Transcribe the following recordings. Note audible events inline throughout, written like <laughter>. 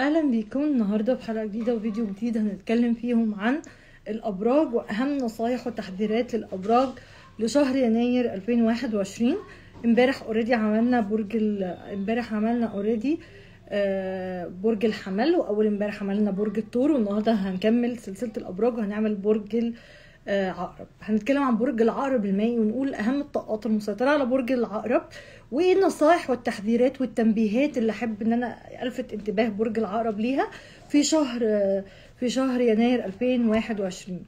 اهلا بيكم النهارده في حلقه جديده وفيديو جديد هنتكلم فيهم عن الابراج واهم نصايح وتحذيرات للابراج لشهر يناير 2021 امبارح اوريدي عملنا برج امبارح عملنا اوريدي آه، برج الحمل واول امبارح عملنا برج الثور والنهارده هنكمل سلسله الابراج وهنعمل برج آه، عقرب هنتكلم عن برج العقرب المائي ونقول اهم الطاقات المسيطره على برج العقرب وايه النصائح والتحذيرات والتنبيهات اللي احب ان انا الفت انتباه برج العقرب ليها في شهر آه، في شهر يناير 2021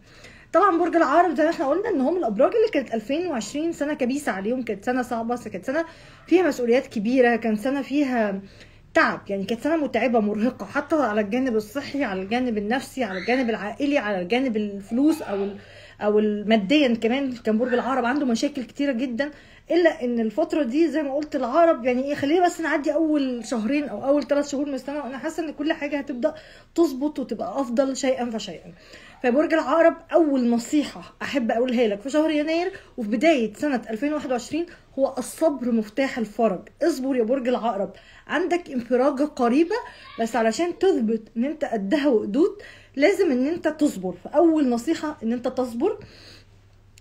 طبعا برج العقرب زي ما احنا قلنا ان هم الابراج اللي كانت 2020 سنه كبيسه عليهم كانت سنه صعبه كانت سنه فيها مسؤوليات كبيره كان سنه فيها تعب يعني كانت سنه متعبه مرهقه حتى على الجانب الصحي على الجانب النفسي على الجانب العائلي على الجانب الفلوس او او ماديا كمان كان برج العقرب عنده مشاكل كتيره جدا الا ان الفتره دي زي ما قلت العقرب يعني ايه خلينا بس نعدي اول شهرين او اول ثلاث شهور من السنه وانا حاسه ان كل حاجه هتبدا تظبط وتبقى افضل شيئا فشيئا فبرج العقرب اول نصيحه احب اقولها لك في شهر يناير وفي بدايه سنه 2021 هو الصبر مفتاح الفرج اصبر يا برج العقرب عندك انفراجه قريبه بس علشان تثبت ان انت قدها وقدود لازم ان انت تصبر فاول نصيحه ان انت تصبر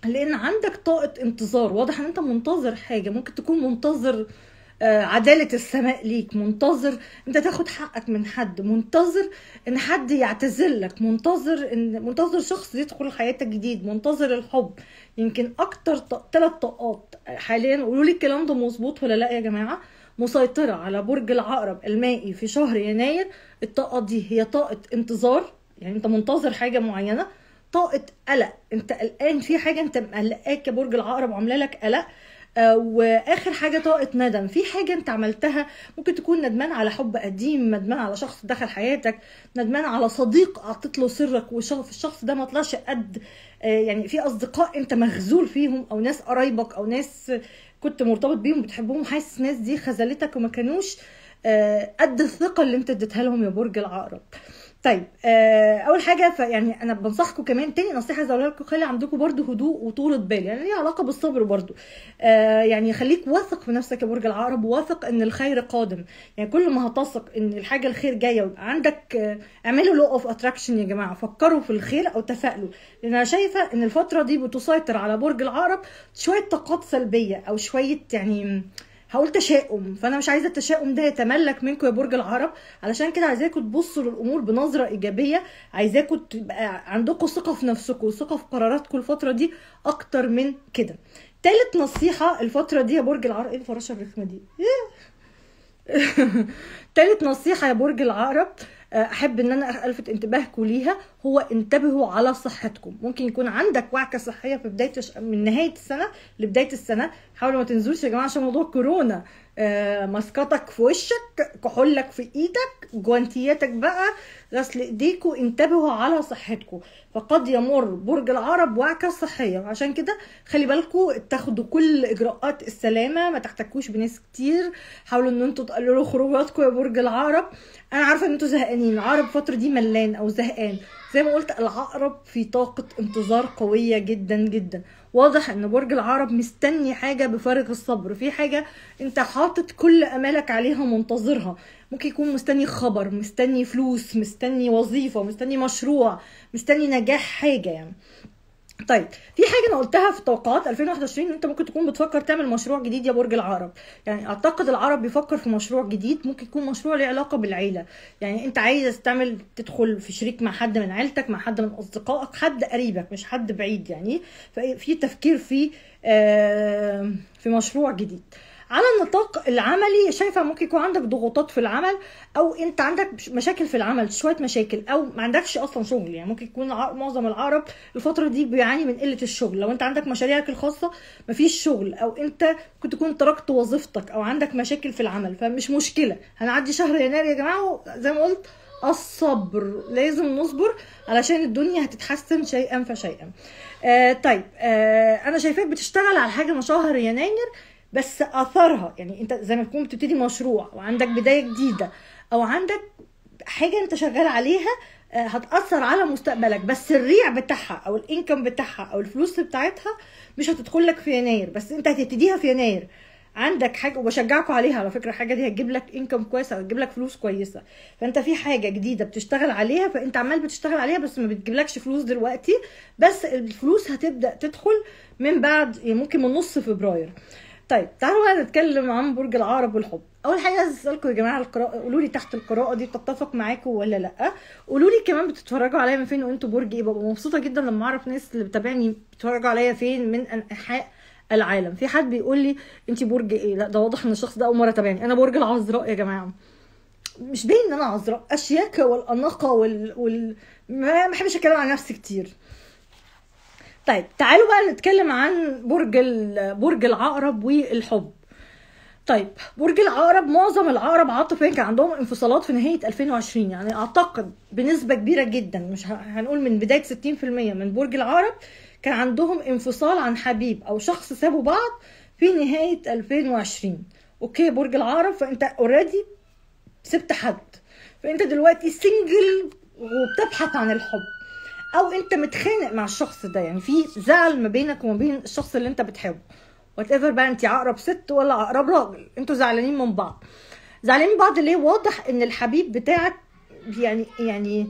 لان عندك طاقه انتظار واضح ان انت منتظر حاجه ممكن تكون منتظر آه، عدالة السماء ليك منتظر انت تاخد حقك من حد منتظر ان حد يعتزلك منتظر ان منتظر شخص يدخل حياتك جديد منتظر الحب يمكن اكتر ثلاث طاقات حاليا قولوا لي الكلام ده مظبوط ولا لا يا جماعه مسيطرة على برج العقرب المائي في شهر يناير الطاقة دي هي طاقة انتظار يعني انت منتظر حاجه معينه طاقه قلق انت قلقان في حاجه انت مقلقاك برج العقرب عامله لك قلق آه، واخر حاجه طاقه ندم في حاجه انت عملتها ممكن تكون ندمان على حب قديم ندمان على شخص دخل حياتك ندمان على صديق اعطيت له سرك والشخص ده ما طلعش قد آه، يعني في اصدقاء انت مخذول فيهم او ناس قرايبك او ناس كنت مرتبط بيهم بتحبهم حاسس ناس دي خذلتك وما كانوش آه، قد الثقه اللي انت اديتها لهم يا برج العقرب طيب آه، اول حاجه يعني انا بنصحكم كمان تاني نصيحه عايز اقولها لكم خلي عندكم برده هدوء وطولة بال يعني ليها علاقه بالصبر برده آه، يعني خليك واثق في نفسك يا برج العقرب واثق ان الخير قادم يعني كل ما هتثق ان الحاجه الخير جايه ويبقى عندك آه، اعملوا لو اوف اتراكشن يا جماعه فكروا في الخير او تفائلوا لان انا شايفه ان الفتره دي بتسيطر على برج العقرب شويه طاقات سلبيه او شويه يعني هقول تشاؤم فانا مش عايزه التشاؤم ده يتملك منكم يا برج العرب علشان كده عايزاكم تبصوا للامور بنظره ايجابيه عايزاكم تبقى عندكم ثقه في نفسكم وثقه في قراراتكم الفتره دي اكتر من كده تالت نصيحه الفتره دي يا برج العرب ايه الفراشه الرخمه دي <laughs> تالت نصيحه يا برج العرب احب ان انا الفت انتباهكم ليها هو انتبهوا على صحتكم ممكن يكون عندك وعكه صحيه في بدايه من نهايه السنه لبدايه السنه حاولوا ما تنزلوش يا جماعه عشان موضوع كورونا آه، ماسكاتك في وشك كحولك في ايدك جوانتياتك بقى غسل ايديكوا انتبهوا على صحتكم فقد يمر برج العرب وعكة صحية عشان كده خلي بالكوا تاخدوا كل اجراءات السلامة ما تحتكوش بناس كتير حاولوا ان انتوا تقللوا خروجاتكم يا برج العرب انا عارفة ان انتوا زهقانين العرب الفترة دي ملان او زهقان زي ما قلت العقرب في طاقة انتظار قوية جدا جدا واضح ان برج العرب مستني حاجه بفارغ الصبر في حاجه انت حاطط كل امالك عليها منتظرها ممكن يكون مستني خبر مستني فلوس مستني وظيفه مستني مشروع مستني نجاح حاجه يعني طيب في حاجه انا قلتها في توقعات 2021 ان انت ممكن تكون بتفكر تعمل مشروع جديد يا برج العرب يعني اعتقد العرب بيفكر في مشروع جديد ممكن يكون مشروع له علاقه بالعيله يعني انت عايز تعمل تدخل في شريك مع حد من عيلتك مع حد من اصدقائك حد قريبك مش حد بعيد يعني في تفكير في آه، في مشروع جديد على النطاق العملي شايفه ممكن يكون عندك ضغوطات في العمل او انت عندك مشاكل في العمل شويه مشاكل او ما عندكش اصلا شغل يعني ممكن يكون معظم العقرب الفتره دي بيعاني من قله الشغل لو انت عندك مشاريعك الخاصه مفيش شغل او انت ممكن تكون تركت وظيفتك او عندك مشاكل في العمل فمش مشكله هنعدي شهر يناير يا جماعه زي ما قلت الصبر لازم نصبر علشان الدنيا هتتحسن شيئا فشيئا آه طيب آه انا شايفاك بتشتغل على حاجه من شهر يناير بس اثرها يعني انت زي ما تكون بتبتدي مشروع وعندك بدايه جديده او عندك حاجه انت شغال عليها آه، هتاثر على مستقبلك بس الريع بتاعها او الانكم بتاعها او الفلوس بتاعتها مش هتدخل لك في يناير بس انت هتبتديها في يناير عندك حاجه وبشجعكم عليها على فكره الحاجه دي هتجيب لك انكم كويسه هتجيب لك فلوس كويسه فانت في حاجه جديده بتشتغل عليها فانت عمال بتشتغل عليها بس ما بتجيبلكش فلوس دلوقتي بس الفلوس هتبدا تدخل من بعد يعني ممكن من نص فبراير طيب تعالوا بقى نتكلم عن برج العقرب والحب اول حاجه عايز اسالكم يا جماعه القراءه قولوا لي تحت القراءه دي بتتفق معاكم ولا لا قولوا لي كمان بتتفرجوا عليا من فين وانتوا برج ايه ببقى مبسوطه جدا لما اعرف ناس اللي بتابعني بتتفرجوا عليا فين من انحاء العالم في حد بيقول لي انت برج ايه لا ده واضح ان الشخص ده اول مره تابعني انا برج العذراء يا جماعه مش باين ان انا عذراء اشياكه والاناقه وال, وال... ما بحبش اتكلم عن نفسي كتير طيب تعالوا بقى نتكلم عن برج برج العقرب والحب طيب برج العقرب معظم العقرب عاطفيا كان عندهم انفصالات في نهايه 2020 يعني اعتقد بنسبه كبيره جدا مش هنقول من بدايه 60% من برج العقرب كان عندهم انفصال عن حبيب او شخص سابوا بعض في نهايه 2020 اوكي برج العقرب فانت اوريدي سبت حد فانت دلوقتي سنجل وبتبحث عن الحب او انت متخانق مع الشخص ده يعني في زعل ما بينك وما بين الشخص اللي انت بتحبه وات ايفر بقى انت عقرب ست ولا عقرب راجل انتوا زعلانين من بعض زعلانين من بعض ليه واضح ان الحبيب بتاعك يعني يعني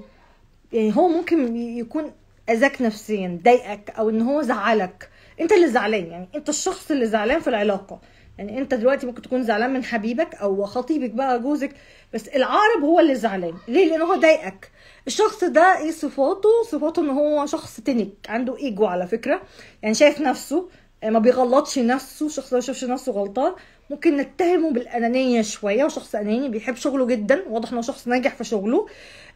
يعني هو ممكن يكون اذاك نفسيا ضايقك او ان هو زعلك انت اللي زعلان يعني انت الشخص اللي زعلان في العلاقه يعني انت دلوقتي ممكن تكون زعلان من حبيبك او خطيبك بقى جوزك بس العارب هو اللي زعلان ليه لان هو ضايقك الشخص ده ايه صفاته صفاته ان هو شخص تنك عنده ايجو على فكره يعني شايف نفسه ما بيغلطش نفسه الشخص ده ما شافش نفسه غلطان ممكن نتهمه بالانانيه شويه وشخص اناني بيحب شغله جدا واضح ان هو شخص ناجح في شغله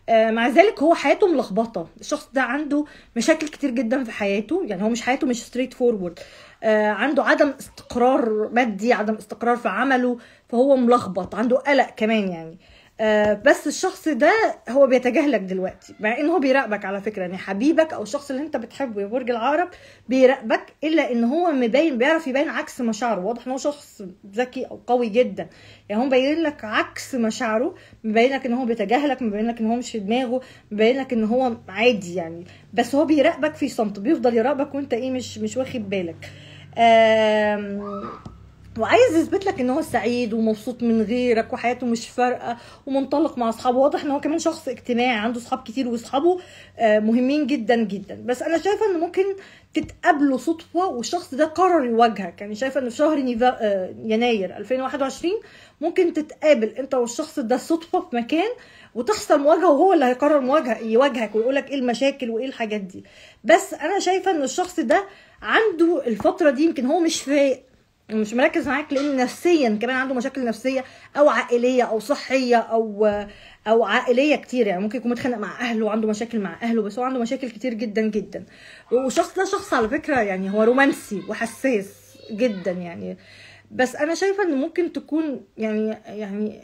آه، مع ذلك هو حياته ملخبطه الشخص ده عنده مشاكل كتير جدا في حياته يعني هو مش حياته مش ستريت فورورد آه، عنده عدم استقرار مادي عدم استقرار في عمله فهو ملخبط عنده قلق كمان يعني آه، بس الشخص ده هو بيتجاهلك دلوقتي مع ان هو بيراقبك على فكره يعني حبيبك او الشخص اللي انت بتحبه يا برج العقرب بيراقبك الا ان هو مبين بيعرف يبين عكس مشاعره واضح ان هو شخص ذكي او قوي جدا يعني هو مبين لك عكس مشاعره مبين لك ان هو بيتجاهلك مبين لك ان هو مش في دماغه مبين لك ان هو عادي يعني بس هو بيراقبك في صمت بيفضل يراقبك وانت ايه مش مش واخد بالك وعايز يثبت لك ان هو سعيد ومبسوط من غيرك وحياته مش فارقه ومنطلق مع اصحابه واضح ان هو كمان شخص اجتماعي عنده اصحاب كتير واصحابه آه، مهمين جدا جدا بس انا شايفه ان ممكن تتقابلوا صدفه والشخص ده قرر يواجهك يعني شايفه ان في شهر آه، يناير 2021 ممكن تتقابل انت والشخص ده صدفه في مكان وتحصل مواجهه وهو اللي هيقرر مواجهه يواجهك ويقول لك ايه المشاكل وايه الحاجات دي بس انا شايفه ان الشخص ده عنده الفتره دي يمكن هو مش فايق مش مركز معاك لان نفسيا كمان عنده مشاكل نفسيه او عائليه او صحيه او او عائليه كتير يعني ممكن يكون متخانق مع اهله وعنده مشاكل مع اهله بس هو عنده مشاكل كتير جدا جدا والشخص ده شخص على فكره يعني هو رومانسي وحساس جدا يعني بس انا شايفه ان ممكن تكون يعني يعني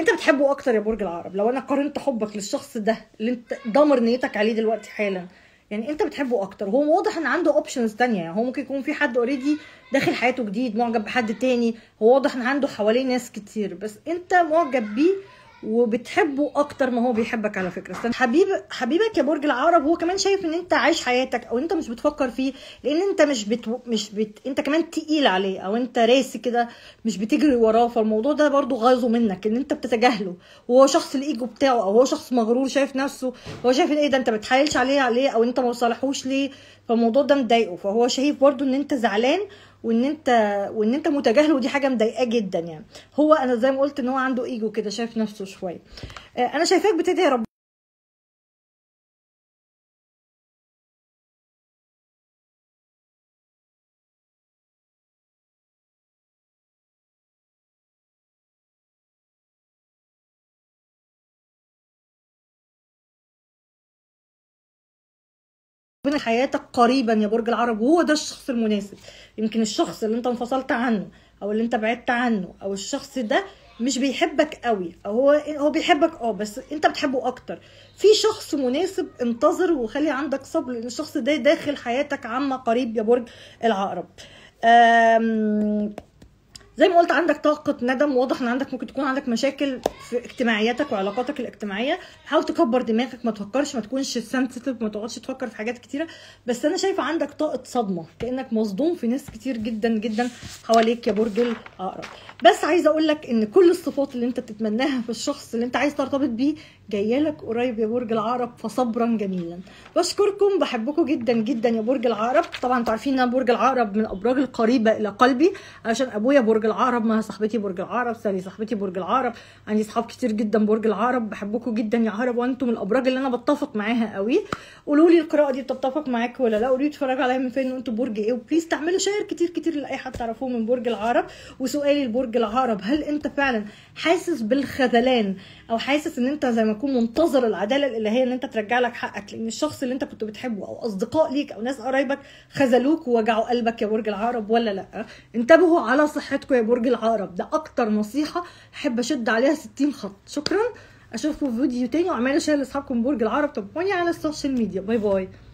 انت بتحبه اكتر يا برج العرب لو انا قارنت حبك للشخص ده اللي انت ضامر نيتك عليه دلوقتي حالا يعني انت بتحبه اكتر هو واضح ان عنده اوبشنز تانية يعني هو ممكن يكون في حد اوريدي داخل حياته جديد معجب بحد تاني هو واضح ان عنده حواليه ناس كتير بس انت معجب بيه وبتحبه اكتر ما هو بيحبك على فكره استنى. حبيب حبيبك يا برج العقرب هو كمان شايف ان انت عايش حياتك او انت مش بتفكر فيه لان انت مش بت... مش بت... انت كمان تقيل عليه او انت راسي كده مش بتجري وراه فالموضوع ده برضو غايظه منك ان انت بتتجاهله وهو شخص الايجو بتاعه او هو شخص مغرور شايف نفسه هو شايف ان ايه ده انت بتحايلش عليه عليه او انت ما ليه فالموضوع ده مضايقه فهو شايف برضو ان انت زعلان وان انت وان انت متجاهله ودي حاجه مضايقاه جدا يعني هو انا زي ما قلت ان هو عنده ايجو كده شايف نفسه شويه آه، انا شايفاك بتدعي ربنا ربنا حياتك قريبا يا برج العرب وهو ده الشخص المناسب يمكن الشخص اللي انت انفصلت عنه او اللي انت بعدت عنه او الشخص ده مش بيحبك قوي او هو إيه، هو بيحبك اه بس انت بتحبه اكتر في شخص مناسب انتظر وخلي عندك صبر لان الشخص ده داخل حياتك عما قريب يا برج العقرب زي ما قلت عندك طاقه ندم واضح ان عندك ممكن تكون عندك مشاكل في اجتماعياتك وعلاقاتك الاجتماعيه حاول تكبر دماغك ما تفكرش ما تكونش سنسيتيف ما تقعدش تفكر في حاجات كتيره بس انا شايفه عندك طاقه صدمه كانك مصدوم في ناس كتير جدا جدا حواليك يا برج العقرب بس عايزه اقول لك ان كل الصفات اللي انت بتتمناها في الشخص اللي انت عايز ترتبط بيه جايه لك قريب يا برج العقرب فصبرا جميلا بشكركم بحبكم جدا جدا يا برج العقرب طبعا انتوا عارفين ان برج العقرب من الابراج القريبه الى قلبي عشان ابويا برج العرب ما صاحبتي برج العرب سالي صاحبتي برج العرب عندي صحاب كتير جدا برج العرب بحبكم جدا يا عرب وانتم الابراج اللي انا بتفق معاها قوي قولوا لي القراءه دي بتتفق معاكم ولا لا قولوا لي اتفرجوا عليا من فين وانتم برج ايه وبليز تعملوا شير كتير كتير لاي حد تعرفوه من برج العرب وسؤالي لبرج العرب هل انت فعلا حاسس بالخذلان او حاسس ان انت زي ما تكون منتظر العداله الالهيه ان انت ترجع لك حقك لان الشخص اللي انت كنت بتحبه او اصدقاء ليك او ناس قرايبك خذلوك ووجعوا قلبك يا برج العقرب ولا لا انتبهوا على صحتكم يا برج العقرب ده اكتر نصيحه احب اشد عليها 60 خط شكرا اشوفكم في فيديو تاني واعملوا اشير لاصحابكم برج العقرب تابعوني على السوشيال ميديا باي باي